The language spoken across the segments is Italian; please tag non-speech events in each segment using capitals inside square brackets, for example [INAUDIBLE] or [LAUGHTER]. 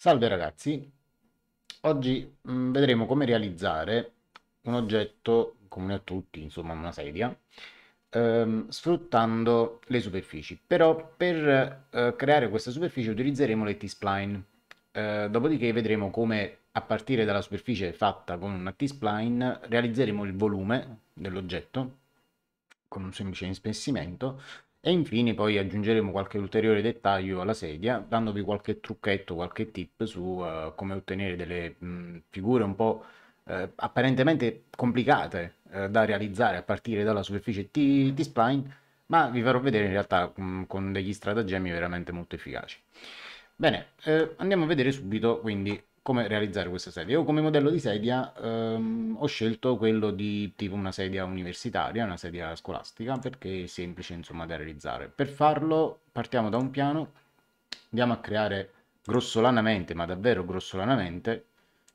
Salve ragazzi, oggi mh, mm, vedremo come realizzare un oggetto comune a tutti, insomma una sedia, ehm, sfruttando le superfici. Però per eh, creare questa superficie utilizzeremo le T-spline, eh, dopodiché vedremo come a partire dalla superficie fatta con una T-spline realizzeremo il volume dell'oggetto con un semplice inspessimento e infine poi aggiungeremo qualche ulteriore dettaglio alla sedia, dandovi qualche trucchetto, qualche tip su uh, come ottenere delle mh, mm, figure un po' eh, apparentemente complicate eh, da realizzare a partire dalla superficie T-spline, ma vi farò vedere in realtà mh, mm, con degli stratagemmi veramente molto efficaci. Bene, eh, andiamo a vedere subito quindi come realizzare questa sedia. Io come modello di sedia ehm, ho scelto quello di tipo una sedia universitaria, una sedia scolastica, perché è semplice insomma da realizzare. Per farlo partiamo da un piano, andiamo a creare grossolanamente, ma davvero grossolanamente,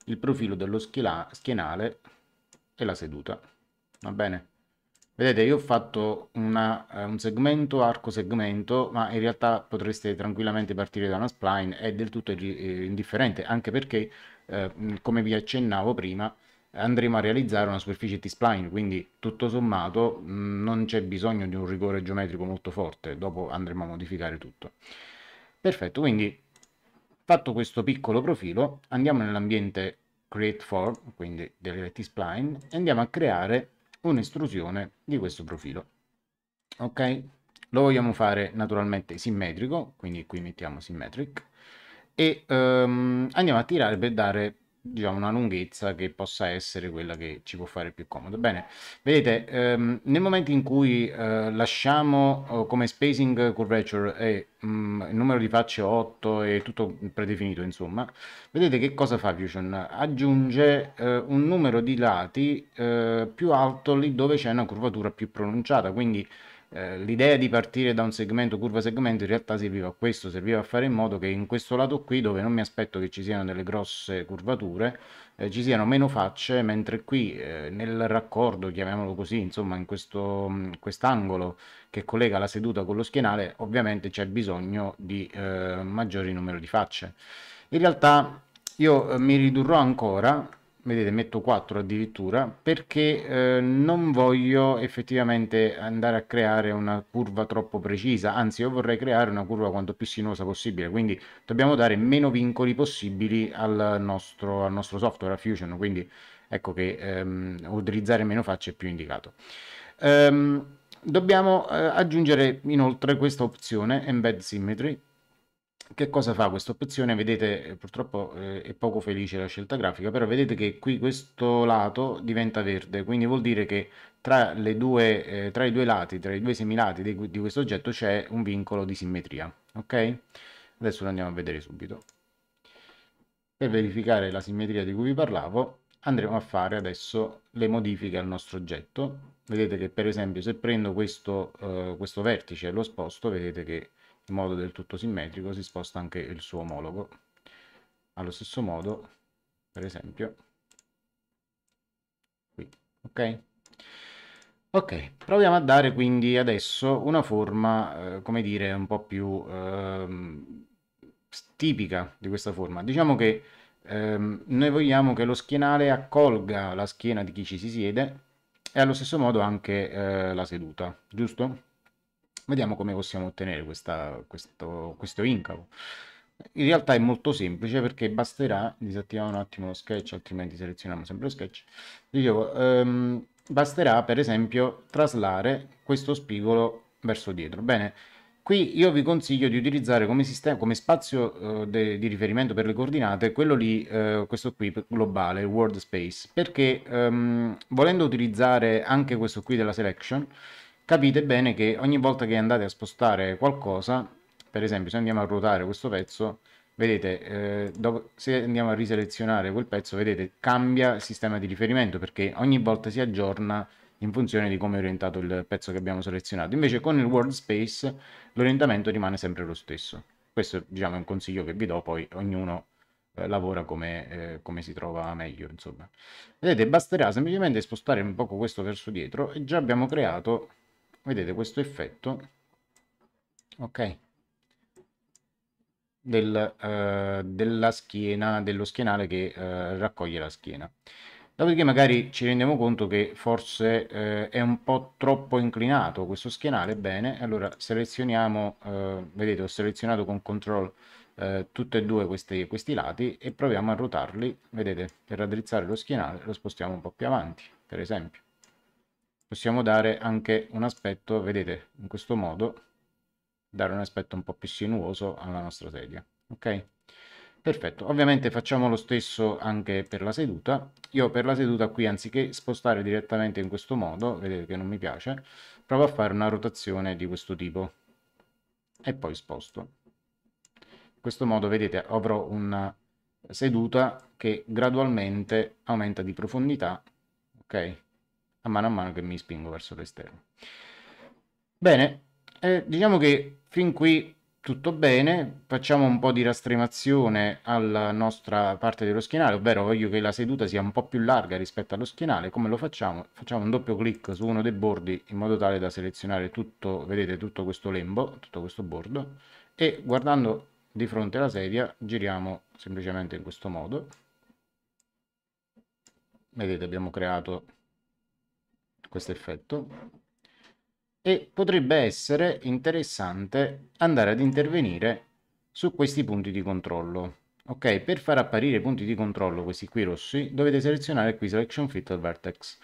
il profilo dello schienale e la seduta. Va bene? Vedete, io ho fatto una, eh, un segmento, arco segmento, ma in realtà potreste tranquillamente partire da una spline, è del tutto eh, indifferente, anche perché, eh, come vi accennavo prima, andremo a realizzare una superficie T-spline, quindi tutto sommato mh, non c'è bisogno di un rigore geometrico molto forte, dopo andremo a modificare tutto. Perfetto, quindi fatto questo piccolo profilo, andiamo nell'ambiente create for quindi delle T-spline, e andiamo a creare un'estrusione di questo profilo. Ok? Lo vogliamo fare naturalmente simmetrico, quindi qui mettiamo symmetric e um, andiamo a tirare per dare diciamo, una lunghezza che possa essere quella che ci può fare più comodo. Bene, vedete, ehm, nel momento in cui eh, lasciamo oh, come spacing curvature e mh, mm, il numero di facce 8 e tutto predefinito, insomma, vedete che cosa fa Fusion? Aggiunge eh, un numero di lati eh, più alto lì dove c'è una curvatura più pronunciata, quindi eh, l'idea di partire da un segmento curva segmento in realtà serviva a questo, serviva a fare in modo che in questo lato qui dove non mi aspetto che ci siano delle grosse curvature eh, ci siano meno facce mentre qui eh, nel raccordo, chiamiamolo così, insomma in mm, quest'angolo quest che collega la seduta con lo schienale ovviamente c'è bisogno di eh, maggiori numero di facce. In realtà io eh, mi ridurrò ancora vedete metto 4 addirittura perché eh, non voglio effettivamente andare a creare una curva troppo precisa anzi io vorrei creare una curva quanto più sinuosa possibile quindi dobbiamo dare meno vincoli possibili al nostro, al nostro software a Fusion quindi ecco che ehm, utilizzare meno facce è più indicato ehm, dobbiamo eh, aggiungere inoltre questa opzione embed symmetry che cosa fa questa opzione? Vedete, eh, purtroppo eh, è poco felice la scelta grafica, però vedete che qui questo lato diventa verde, quindi vuol dire che tra, due, eh, tra i due lati, tra i due semilati di, di questo oggetto c'è un vincolo di simmetria, ok? Adesso lo andiamo a vedere subito. Per verificare la simmetria di cui vi parlavo, andremo a fare adesso le modifiche al nostro oggetto. Vedete che per esempio se prendo questo, eh, questo vertice e lo sposto, vedete che in modo del tutto simmetrico si sposta anche il suo omologo allo stesso modo per esempio qui ok ok proviamo a dare quindi adesso una forma eh, come dire un po più ehm, tipica di questa forma diciamo che ehm, noi vogliamo che lo schienale accolga la schiena di chi ci si siede e allo stesso modo anche eh, la seduta giusto Vediamo come possiamo ottenere questa, questo, questo incavo. In realtà è molto semplice perché basterà, disattiviamo un attimo lo sketch, altrimenti selezioniamo sempre lo sketch. Dicevo, ehm, basterà per esempio traslare questo spigolo verso dietro. Bene, qui io vi consiglio di utilizzare come, sistema, come spazio eh, di riferimento per le coordinate quello lì, eh, questo qui globale, world space, perché ehm, volendo utilizzare anche questo qui della selection, capite bene che ogni volta che andate a spostare qualcosa, per esempio se andiamo a ruotare questo pezzo, vedete, eh, dopo, se andiamo a riselezionare quel pezzo, vedete, cambia il sistema di riferimento perché ogni volta si aggiorna in funzione di come è orientato il pezzo che abbiamo selezionato. Invece con il workspace l'orientamento rimane sempre lo stesso. Questo diciamo, è un consiglio che vi do, poi ognuno eh, lavora come, eh, come, si trova meglio. Insomma. Vedete, basterà semplicemente spostare un poco questo verso dietro e già abbiamo creato vedete questo effetto ok del, eh, della schiena dello schienale che eh, raccoglie la schiena dopodiché magari ci rendiamo conto che forse eh, è un po' troppo inclinato questo schienale bene allora selezioniamo eh, vedete ho selezionato con CTRL eh, tutti e due questi, questi lati e proviamo a rotarli vedete per raddrizzare lo schienale lo spostiamo un po' più avanti per esempio possiamo dare anche un aspetto, vedete, in questo modo, dare un aspetto un po' più sinuoso alla nostra sedia, ok? Perfetto, ovviamente facciamo lo stesso anche per la seduta. Io per la seduta qui, anziché spostare direttamente in questo modo, vedete che non mi piace, provo a fare una rotazione di questo tipo e poi sposto. In questo modo, vedete, avrò una seduta che gradualmente aumenta di profondità, ok? a mano a mano che mi spingo verso l'esterno. Bene, eh, diciamo che fin qui tutto bene, facciamo un po' di rastremazione alla nostra parte dello schienale, ovvero voglio che la seduta sia un po' più larga rispetto allo schienale, come lo facciamo? Facciamo un doppio clic su uno dei bordi in modo tale da selezionare tutto, vedete, tutto questo lembo, tutto questo bordo, e guardando di fronte alla sedia giriamo semplicemente in questo modo. Vedete, abbiamo creato questo effetto e potrebbe essere interessante andare ad intervenire su questi punti di controllo. Ok, per far apparire i punti di controllo, questi qui rossi, dovete selezionare qui Selection Filter Vertex.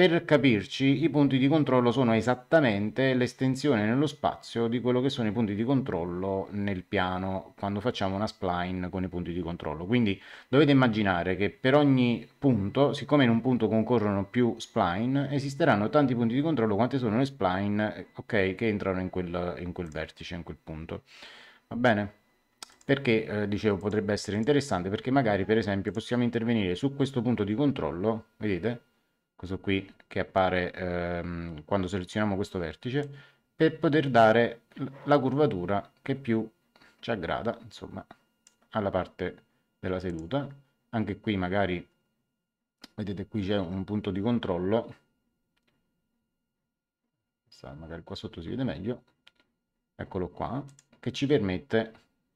Per capirci, i punti di controllo sono esattamente l'estensione nello spazio di quello che sono i punti di controllo nel piano quando facciamo una spline con i punti di controllo. Quindi dovete immaginare che per ogni punto, siccome in un punto concorrono più spline, esisteranno tanti punti di controllo quante sono le spline okay, che entrano in quel, in quel vertice, in quel punto. Va bene? perché eh, dicevo potrebbe essere interessante perché magari per esempio possiamo intervenire su questo punto di controllo vedete questo qui che appare ehm, quando selezioniamo questo vertice, per poter dare la curvatura che più ci aggrada, insomma, alla parte della seduta. Anche qui magari, vedete qui c'è un punto di controllo, magari qua sotto si vede meglio, eccolo qua, che ci permette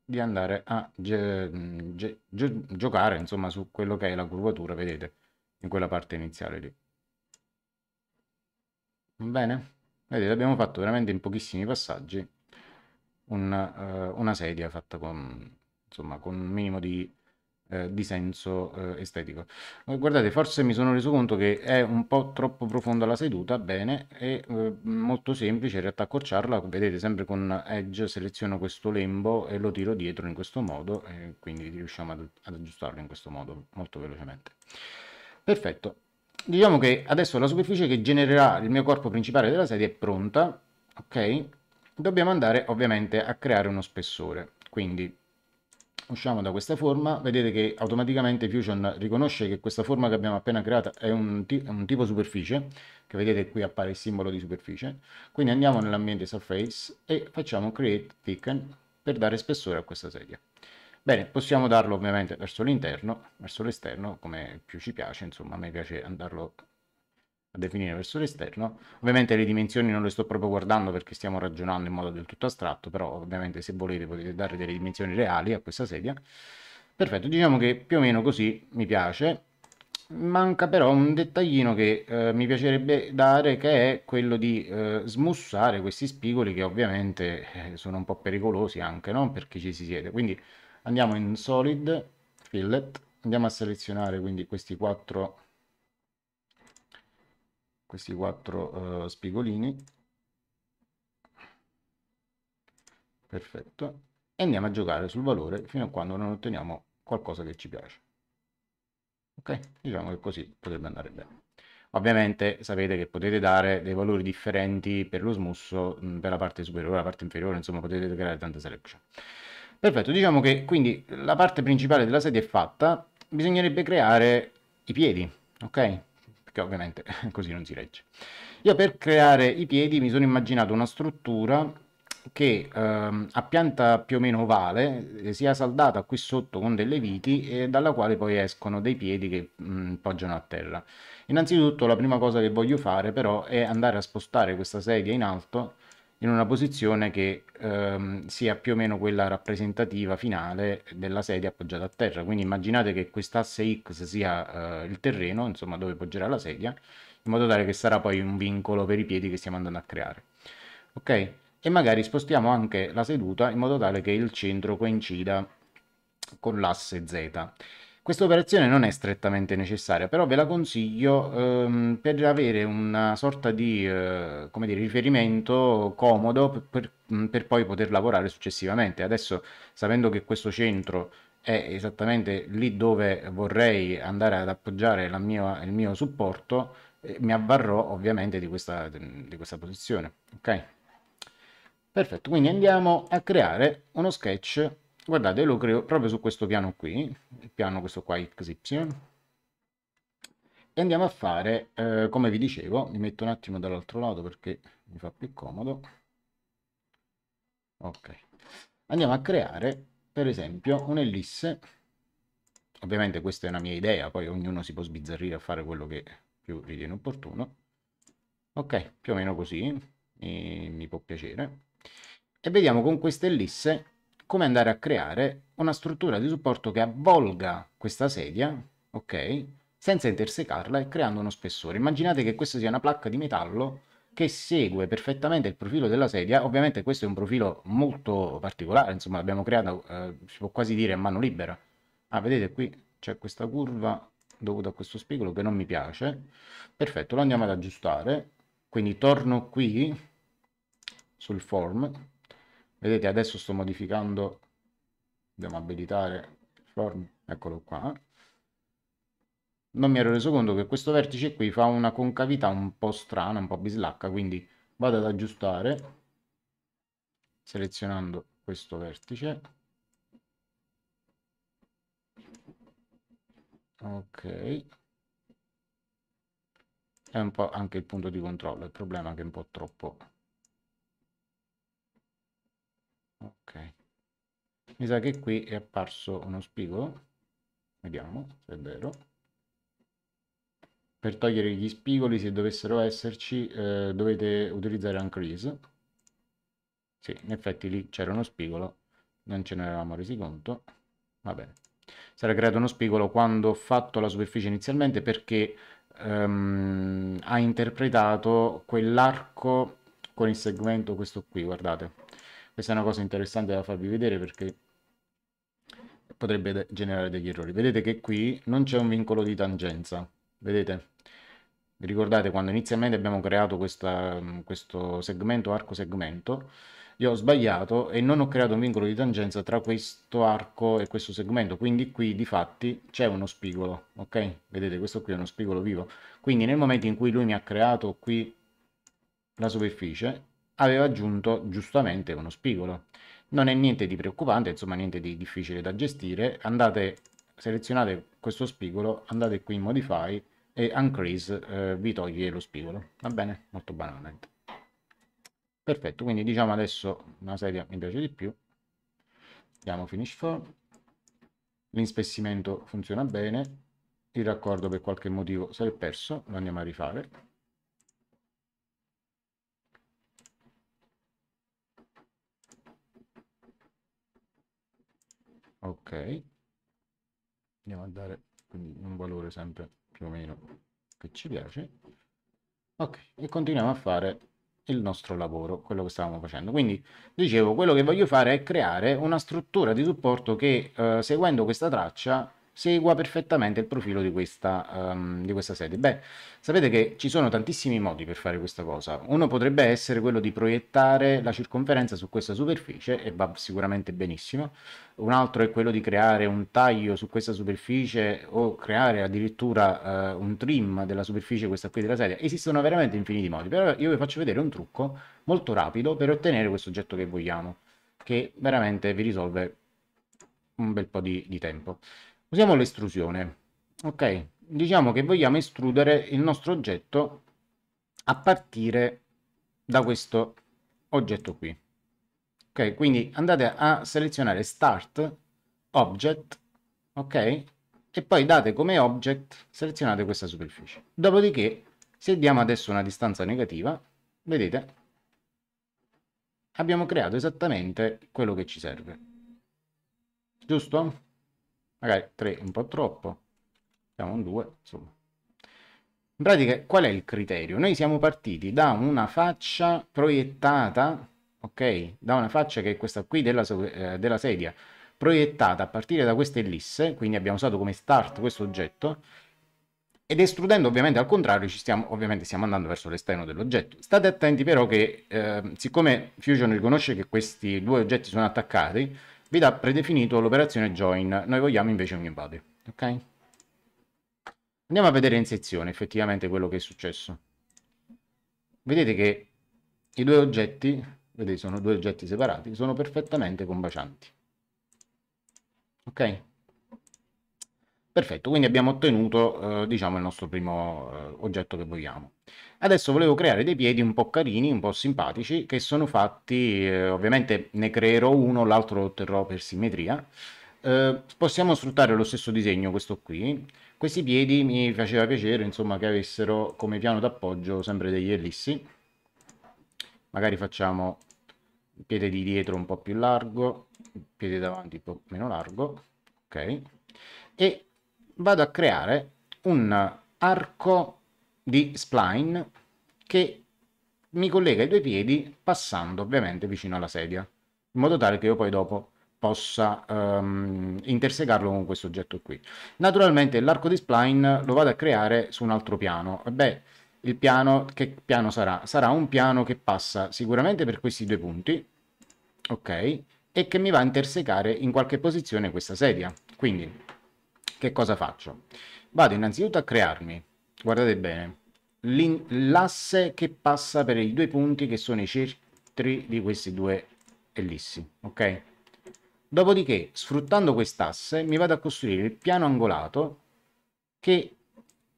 di andare a giocare insomma su quello che è la curvatura, vedete, in quella parte iniziale lì bene? Vedete, abbiamo fatto veramente in pochissimi passaggi una, uh, eh, una sedia fatta con, insomma, con un minimo di, eh, di senso uh, estetico. Guardate, forse mi sono reso conto che è un po' troppo profonda la seduta, bene, è molto semplice in realtà accorciarla, vedete, sempre con Edge seleziono questo lembo e lo tiro dietro in questo modo, e quindi riusciamo ad, ad aggiustarlo in questo modo molto velocemente. Perfetto, diciamo che adesso la superficie che genererà il mio corpo principale della sedia è pronta, ok? Dobbiamo andare ovviamente a creare uno spessore, quindi usciamo da questa forma, vedete che automaticamente Fusion riconosce che questa forma che abbiamo appena creato è un, un tipo superficie, che vedete qui appare il simbolo di superficie, quindi andiamo nell'ambiente surface e facciamo create thicken per dare spessore a questa sedia. Bene, possiamo darlo ovviamente verso l'interno, verso l'esterno, come più ci piace, insomma, a me piace andarlo a definire verso l'esterno. Ovviamente le dimensioni non le sto proprio guardando perché stiamo ragionando in modo del tutto astratto, però ovviamente se volete potete dare delle dimensioni reali a questa sedia. Perfetto, diciamo che più o meno così mi piace. Manca però un dettaglino che eh, mi piacerebbe dare che è quello di eh, smussare questi spigoli che ovviamente eh, sono un po' pericolosi anche no? per chi ci si siede. Quindi andiamo in solid fillet andiamo a selezionare quindi questi quattro questi quattro uh, spigolini perfetto e andiamo a giocare sul valore fino a quando non otteniamo qualcosa che ci piace ok diciamo che così potrebbe andare bene ovviamente sapete che potete dare dei valori differenti per lo smusso mh, mm, per la parte superiore la parte inferiore insomma potete creare tante selection Perfetto, diciamo che quindi la parte principale della sedia è fatta, bisognerebbe creare i piedi, ok? Perché ovviamente [LAUGHS] così non si regge. Io per creare i piedi mi sono immaginato una struttura che ehm, a pianta più o meno ovale eh, sia saldata qui sotto con delle viti e dalla quale poi escono dei piedi che mh, mm, poggiano a terra. Innanzitutto la prima cosa che voglio fare però è andare a spostare questa sedia in alto in una posizione che ehm, sia più o meno quella rappresentativa finale della sedia appoggiata a terra. Quindi immaginate che quest'asse X sia eh, il terreno, insomma, dove poggerà la sedia, in modo tale che sarà poi un vincolo per i piedi che stiamo andando a creare. Ok? E magari spostiamo anche la seduta in modo tale che il centro coincida con l'asse Z. Questa operazione non è strettamente necessaria, però ve la consiglio ehm, per avere una sorta di eh, dire, riferimento comodo per, per poi poter lavorare successivamente. Adesso, sapendo che questo centro è esattamente lì dove vorrei andare ad appoggiare mia, il mio supporto, eh, mi avvarrò ovviamente di questa, di questa posizione. Ok? Perfetto, quindi andiamo a creare uno sketch guardate lo creo proprio su questo piano qui il piano questo qua xy e andiamo a fare eh, come vi dicevo mi metto un attimo dall'altro lato perché mi fa più comodo ok andiamo a creare per esempio un'ellisse ovviamente questa è una mia idea poi ognuno si può sbizzarrire a fare quello che più ritiene opportuno ok più o meno così mi, mi può piacere e vediamo con queste ellisse come andare a creare una struttura di supporto che avvolga questa sedia, ok? Senza intersecarla e creando uno spessore. Immaginate che questa sia una placca di metallo che segue perfettamente il profilo della sedia. Ovviamente questo è un profilo molto particolare, insomma l'abbiamo creato, eh, si può quasi dire, a mano libera. Ah, vedete qui c'è questa curva dovuta a questo spigolo che non mi piace. Perfetto, lo andiamo ad aggiustare. Quindi torno qui sul form, vedete adesso sto modificando andiamo a abilitare form eccolo qua non mi ero reso conto che questo vertice qui fa una concavità un po' strana un po' bislacca quindi vado ad aggiustare selezionando questo vertice ok è un po' anche il punto di controllo il problema è che è un po' troppo ok mi sa che qui è apparso uno spigolo vediamo se è vero per togliere gli spigoli se dovessero esserci eh, dovete utilizzare un crease sì in effetti lì c'era uno spigolo non ce ne eravamo resi conto va bene sarà creato uno spigolo quando ho fatto la superficie inizialmente perché um, ha interpretato quell'arco con il segmento questo qui guardate questa è una cosa interessante da farvi vedere perché potrebbe generare degli errori. Vedete che qui non c'è un vincolo di tangenza, vedete? Vi ricordate quando inizialmente abbiamo creato questa, questo segmento, arco segmento, io ho sbagliato e non ho creato un vincolo di tangenza tra questo arco e questo segmento, quindi qui di fatti c'è uno spigolo, ok? Vedete questo qui è uno spigolo vivo, quindi nel momento in cui lui mi ha creato qui la superficie, aveva aggiunto giustamente uno spigolo. Non è niente di preoccupante, insomma niente di difficile da gestire, andate, selezionate questo spigolo, andate qui in Modify e Uncrease eh, vi toglie lo spigolo, va bene? Molto banalmente. Perfetto, quindi diciamo adesso una serie mi piace di più, diamo Finish Form, l'inspessimento funziona bene, il raccordo per qualche motivo si è perso, lo andiamo a rifare, ok andiamo a dare quindi un valore sempre più o meno che ci piace ok e continuiamo a fare il nostro lavoro quello che stavamo facendo quindi dicevo quello che voglio fare è creare una struttura di supporto che eh, seguendo questa traccia segua perfettamente il profilo di questa, um, di questa serie. Beh, sapete che ci sono tantissimi modi per fare questa cosa. Uno potrebbe essere quello di proiettare la circonferenza su questa superficie e va sicuramente benissimo. Un altro è quello di creare un taglio su questa superficie o creare addirittura uh, un trim della superficie questa qui della sedia. Esistono veramente infiniti modi, però io vi faccio vedere un trucco molto rapido per ottenere questo oggetto che vogliamo, che veramente vi risolve un bel po' di, di tempo usiamo l'estrusione ok diciamo che vogliamo estrudere il nostro oggetto a partire da questo oggetto qui ok quindi andate a selezionare start object ok e poi date come object selezionate questa superficie dopodiché se diamo adesso una distanza negativa vedete abbiamo creato esattamente quello che ci serve giusto magari 3 un po' troppo, facciamo un 2, insomma. In pratica qual è il criterio? Noi siamo partiti da una faccia proiettata, ok? Da una faccia che è questa qui della, eh, della sedia, proiettata a partire da questa ellisse, quindi abbiamo usato come start questo oggetto, ed estrudendo ovviamente al contrario ci stiamo, ovviamente stiamo andando verso l'esterno dell'oggetto. State attenti però che eh, siccome Fusion riconosce che questi due oggetti sono attaccati, vi dà predefinito l'operazione join, noi vogliamo invece un invade, ok? Andiamo a vedere in sezione effettivamente quello che è successo. Vedete che i due oggetti, vedete sono due oggetti separati, sono perfettamente combacianti. Ok? Perfetto, quindi abbiamo ottenuto eh, diciamo, il nostro primo eh, oggetto che vogliamo. Adesso volevo creare dei piedi un po' carini, un po' simpatici, che sono fatti, eh, ovviamente ne creerò uno, l'altro lo otterrò per simmetria. Eh, possiamo sfruttare lo stesso disegno, questo qui. Questi piedi mi faceva piacere insomma, che avessero come piano d'appoggio sempre degli ellissi. Magari facciamo il piede di dietro un po' più largo, il piede davanti un po' meno largo, ok? e vado a creare un arco di spline che mi collega i due piedi passando ovviamente vicino alla sedia, in modo tale che io poi dopo possa um, ehm, intersecarlo con questo oggetto qui. Naturalmente l'arco di spline lo vado a creare su un altro piano. Beh, il piano, che piano sarà? Sarà un piano che passa sicuramente per questi due punti, ok, e che mi va a intersecare in qualche posizione questa sedia. Quindi che cosa faccio? Vado innanzitutto a crearmi, guardate bene, l'asse che passa per i due punti che sono i centri di questi due ellissi, ok? Dopodiché, sfruttando quest'asse, mi vado a costruire il piano angolato che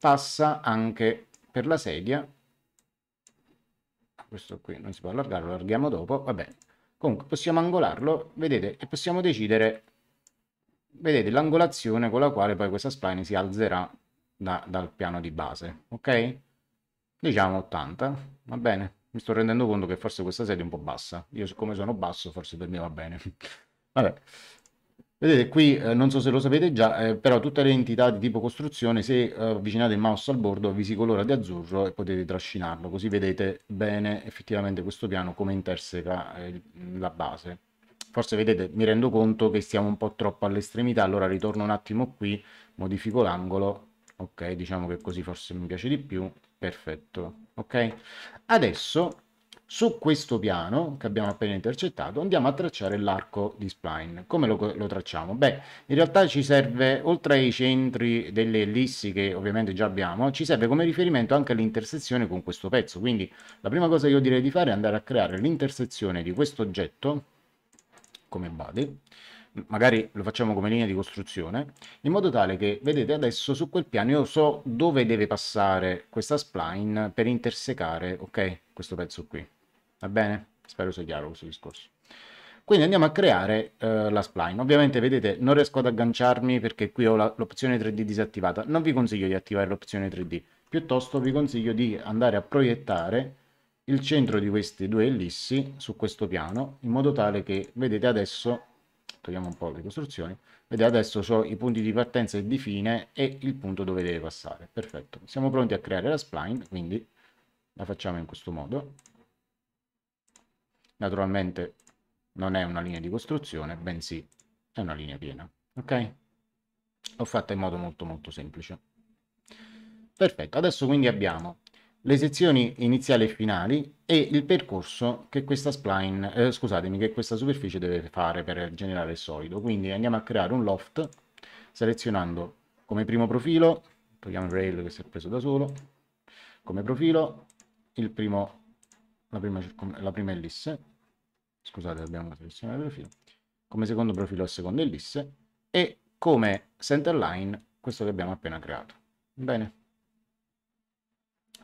passa anche per la sedia. Questo qui non si può allargare, lo allarghiamo dopo, va bene. Comunque possiamo angolarlo, vedete, e possiamo decidere vedete l'angolazione con la quale poi questa spline si alzerà da, dal piano di base, ok? Diciamo 80, va bene? Mi sto rendendo conto che forse questa sedia è un po' bassa. Io siccome sono basso forse per me va bene. [LAUGHS] Vabbè. Vedete qui, eh, non so se lo sapete già, eh, però tutte le entità di tipo costruzione, se eh, avvicinate il mouse al bordo, vi si colora di azzurro e potete trascinarlo, così vedete bene effettivamente questo piano come interseca eh, la base forse vedete mi rendo conto che stiamo un po' troppo all'estremità allora ritorno un attimo qui modifico l'angolo ok diciamo che così forse mi piace di più perfetto ok adesso su questo piano che abbiamo appena intercettato andiamo a tracciare l'arco di spline come lo, lo, tracciamo beh in realtà ci serve oltre ai centri delle ellissi che ovviamente già abbiamo ci serve come riferimento anche l'intersezione con questo pezzo quindi la prima cosa che io direi di fare è andare a creare l'intersezione di questo oggetto come body, magari lo facciamo come linea di costruzione, in modo tale che, vedete adesso su quel piano io so dove deve passare questa spline per intersecare, ok, questo pezzo qui, va bene? Spero sia chiaro questo discorso. Quindi andiamo a creare eh, la spline. Ovviamente, vedete, non riesco ad agganciarmi perché qui ho l'opzione 3D disattivata. Non vi consiglio di attivare l'opzione 3D, piuttosto vi consiglio di andare a proiettare il centro di queste due ellissi su questo piano in modo tale che vedete adesso togliamo un po' le costruzioni vedete adesso ho i punti di partenza e di fine e il punto dove deve passare perfetto siamo pronti a creare la spline quindi la facciamo in questo modo naturalmente non è una linea di costruzione bensì è una linea piena ok l'ho fatta in modo molto molto semplice perfetto adesso quindi abbiamo le sezioni iniziali e finali e il percorso che questa spline, eh, scusatemi, che questa superficie deve fare per generare il solido. Quindi andiamo a creare un loft selezionando come primo profilo, togliamo il rail che si è preso da solo, come profilo primo, la, prima la prima ellisse, scusate dobbiamo selezionare il profilo, come secondo profilo la seconda ellisse e come center line questo che abbiamo appena creato. Bene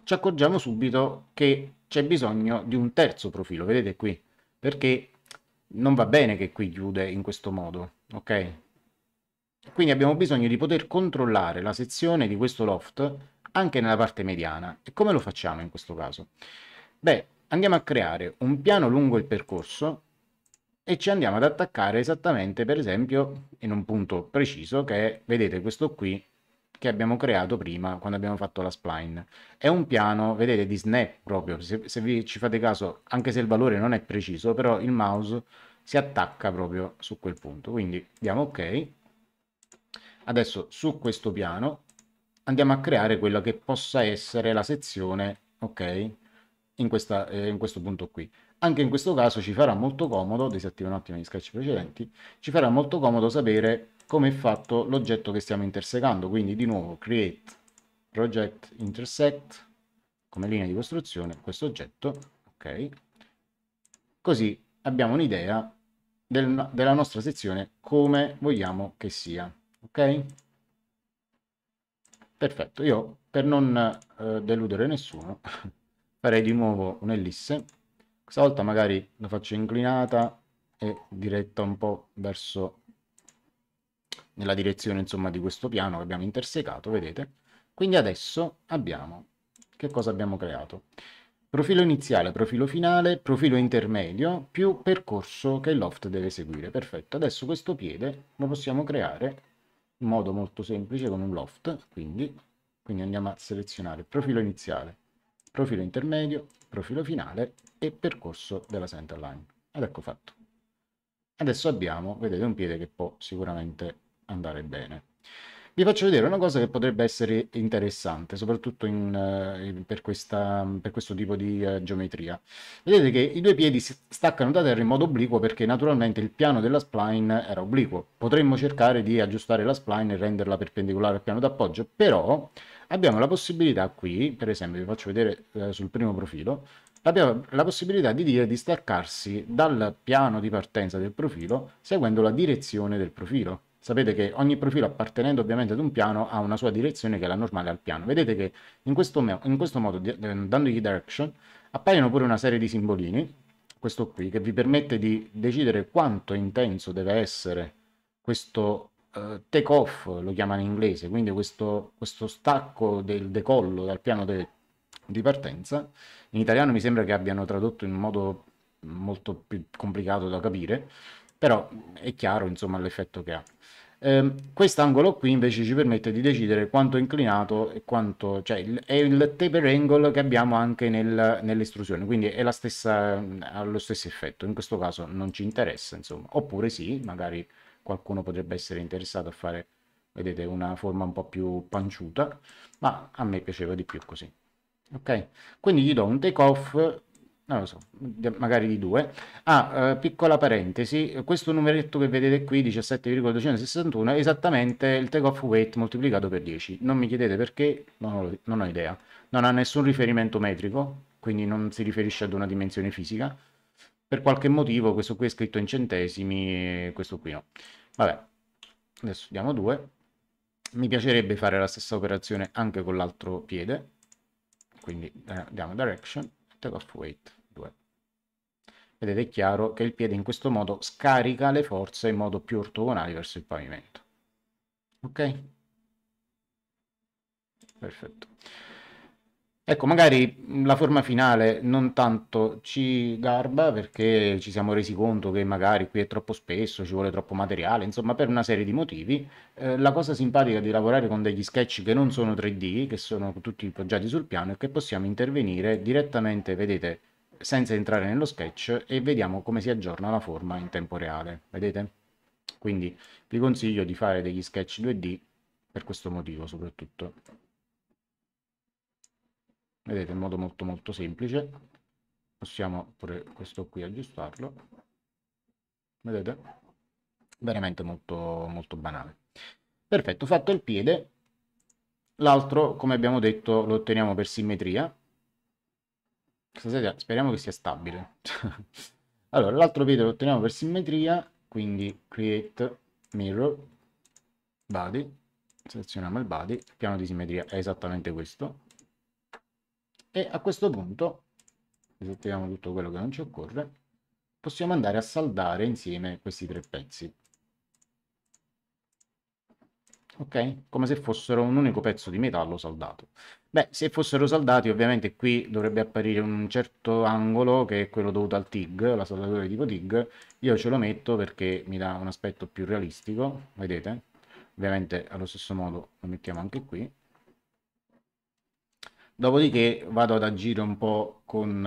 ci accorgiamo subito che c'è bisogno di un terzo profilo, vedete qui, perché non va bene che qui chiude in questo modo, ok? Quindi abbiamo bisogno di poter controllare la sezione di questo loft anche nella parte mediana. E come lo facciamo in questo caso? Beh, andiamo a creare un piano lungo il percorso e ci andiamo ad attaccare esattamente, per esempio, in un punto preciso che è, vedete, questo qui che abbiamo creato prima quando abbiamo fatto la spline. È un piano, vedete, di snap proprio, se, se vi ci fate caso, anche se il valore non è preciso, però il mouse si attacca proprio su quel punto. Quindi diamo ok. Adesso su questo piano andiamo a creare quella che possa essere la sezione, ok, in, questa, eh, in questo punto qui. Anche in questo caso ci farà molto comodo, disattiva un attimo gli sketch precedenti, ci farà molto comodo sapere come è fatto l'oggetto che stiamo intersecando, quindi di nuovo create project intersect come linea di costruzione questo oggetto, ok? Così abbiamo un'idea del, della nostra sezione come vogliamo che sia, ok? Perfetto, io per non eh, deludere nessuno [LAUGHS] farei di nuovo un'ellisse stavolta magari la faccio inclinata e diretta un po' verso nella direzione insomma di questo piano che abbiamo intersecato vedete quindi adesso abbiamo che cosa abbiamo creato profilo iniziale profilo finale profilo intermedio più percorso che il loft deve seguire perfetto adesso questo piede lo possiamo creare in modo molto semplice con un loft quindi quindi andiamo a selezionare profilo iniziale profilo intermedio, profilo finale e percorso della center line. Ed ecco fatto. Adesso abbiamo, vedete, un piede che può sicuramente andare bene. Vi faccio vedere una cosa che potrebbe essere interessante, soprattutto in, eh, per, questa, per, questo tipo di eh, geometria. Vedete che i due piedi si staccano da terra in modo obliquo perché naturalmente il piano della spline era obliquo. Potremmo cercare di aggiustare la spline e renderla perpendicolare al piano d'appoggio, però abbiamo la possibilità qui, per esempio vi faccio vedere eh, sul primo profilo, abbiamo la possibilità di dire di staccarsi dal piano di partenza del profilo seguendo la direzione del profilo. Sapete che ogni profilo appartenendo ovviamente ad un piano ha una sua direzione che è la normale al piano. Vedete che in questo, in questo modo, eh, dandogli direction, appaiono pure una serie di simbolini, questo qui, che vi permette di decidere quanto intenso deve essere questo uh, take off, lo chiamano in inglese, quindi questo, questo stacco del decollo dal piano de, di partenza, in italiano mi sembra che abbiano tradotto in modo molto più complicato da capire, però è chiaro insomma l'effetto che ha. Eh, quest'angolo qui invece ci permette di decidere quanto è inclinato e quanto cioè il, è il taper angle che abbiamo anche nel, nell'estrusione quindi è la stessa, ha lo stesso effetto in questo caso non ci interessa insomma oppure sì magari qualcuno potrebbe essere interessato a fare, vedete, una forma un po' più panciuta, ma a me piaceva di più così. Ok, quindi gli do un take off non lo so, magari di due. Ah, eh, piccola parentesi, questo numeretto che vedete qui, 17,261, è esattamente il take-off weight moltiplicato per 10. Non mi chiedete perché, non ho, non ho idea. Non ha nessun riferimento metrico, quindi non si riferisce ad una dimensione fisica, per qualche motivo questo qui è scritto in centesimi e questo qui no. Vabbè, adesso diamo 2. Mi piacerebbe fare la stessa operazione anche con l'altro piede, quindi eh, diamo direction, take off weight 2. Vedete è chiaro che il piede in questo modo scarica le forze in modo più ortogonale verso il pavimento. Ok? Perfetto. Ecco, magari mm, la forma finale non tanto ci garba perché ci siamo resi conto che magari qui è troppo spesso, ci vuole troppo materiale, insomma per una serie di motivi. Eh, la cosa simpatica di lavorare con degli sketch che non sono 3D, che sono tutti poggiati sul piano, è che possiamo intervenire direttamente, vedete, senza entrare nello sketch e vediamo come si aggiorna la forma in tempo reale, vedete? Quindi vi consiglio di fare degli sketch 2D per questo motivo soprattutto vedete in modo molto molto semplice possiamo pure questo qui aggiustarlo vedete veramente molto molto banale perfetto fatto il piede l'altro come abbiamo detto lo otteniamo per simmetria speriamo che sia stabile [LAUGHS] allora l'altro piede lo otteniamo per simmetria quindi create mirror body selezioniamo il body il piano di simmetria è esattamente questo e a questo punto disattiviamo tutto quello che non ci occorre possiamo andare a saldare insieme questi tre pezzi ok? Come se fossero un unico pezzo di metallo saldato. Beh, se fossero saldati ovviamente qui dovrebbe apparire un certo angolo che è quello dovuto al TIG, la saldatura di tipo TIG, io ce lo metto perché mi dà un aspetto più realistico, vedete? Ovviamente allo stesso modo lo mettiamo anche qui dopodiché vado ad agire un po' con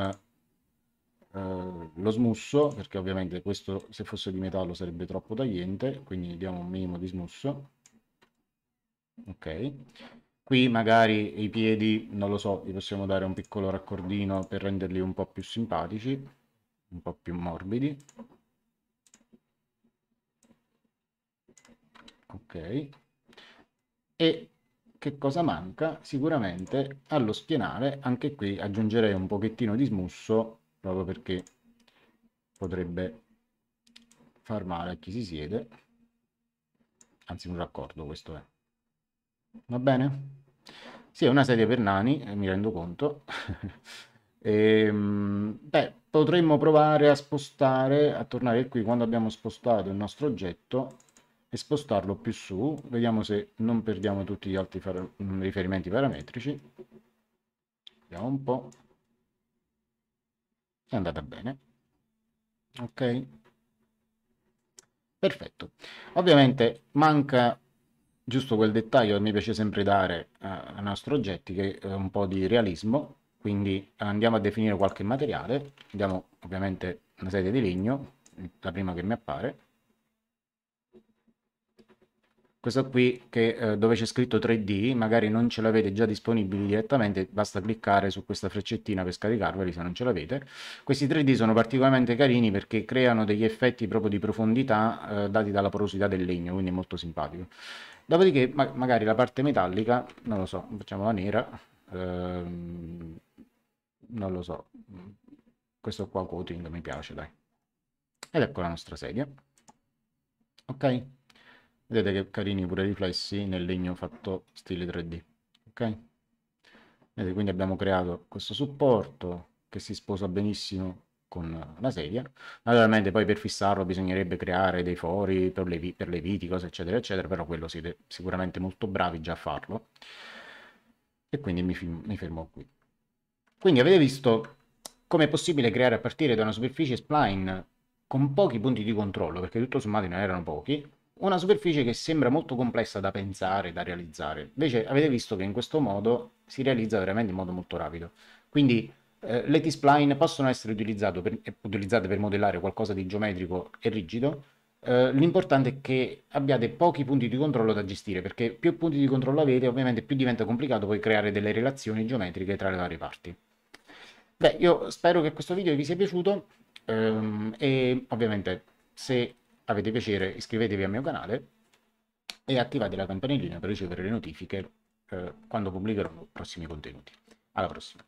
eh, lo smusso, perché ovviamente questo se fosse di metallo sarebbe troppo tagliente, quindi diamo un minimo di smusso. Ok. Qui magari i piedi, non lo so, gli possiamo dare un piccolo raccordino per renderli un po' più simpatici, un po' più morbidi. Ok. E che cosa manca? Sicuramente allo spianale, anche qui aggiungerei un pochettino di smusso, proprio perché potrebbe far male a chi si siede. Anzi, un raccordo questo è. Eh. Va bene? Sì, è una sedia per nani, eh, mi rendo conto. [LAUGHS] e, ehm, beh, potremmo provare a spostare, a tornare qui quando abbiamo spostato il nostro oggetto e spostarlo più su vediamo se non perdiamo tutti gli altri mm, riferimenti parametrici vediamo un po' è andata bene ok perfetto ovviamente manca giusto quel dettaglio che mi piace sempre dare eh, ai nostri oggetti che è eh, un po' di realismo quindi andiamo a definire qualche materiale vediamo ovviamente una sedia di legno la prima che mi appare questo qui che, eh, dove c'è scritto 3D, magari non ce l'avete già disponibili direttamente, basta cliccare su questa freccettina per scaricarveli se non ce l'avete. Questi 3D sono particolarmente carini perché creano degli effetti proprio di profondità eh, dati dalla porosità del legno, quindi è molto simpatico. Dopodiché ma magari la parte metallica, non lo so, facciamola nera, ehm, non lo so, questo qua coating mi piace dai. Ed ecco la nostra sedia. Ok. Vedete che carini pure i riflessi nel legno fatto stile 3D. Ok? Vedete, quindi abbiamo creato questo supporto che si sposa benissimo con la sedia. Naturalmente poi per fissarlo bisognerebbe creare dei fori per le, per le viti, cose eccetera eccetera, però quello siete sicuramente molto bravi già a farlo. E quindi mi, mi fermo qui. Quindi avete visto come è possibile creare a partire da una superficie spline con pochi punti di controllo, perché tutto sommato ne erano pochi, una superficie che sembra molto complessa da pensare, da realizzare. Invece avete visto che in questo modo si realizza veramente in modo molto rapido. Quindi eh, le T-spline possono essere per, eh, utilizzate per modellare qualcosa di geometrico e rigido. Eh, l'importante è che abbiate pochi punti di controllo da gestire, perché più punti di controllo avete, ovviamente più diventa complicato poi creare delle relazioni geometriche tra le varie parti. Beh, io spero che questo video vi sia piaciuto ehm, e ovviamente se avete piacere iscrivetevi al mio canale e attivate la campanellina per ricevere le notifiche eh, quando pubblicherò i prossimi contenuti. Alla prossima!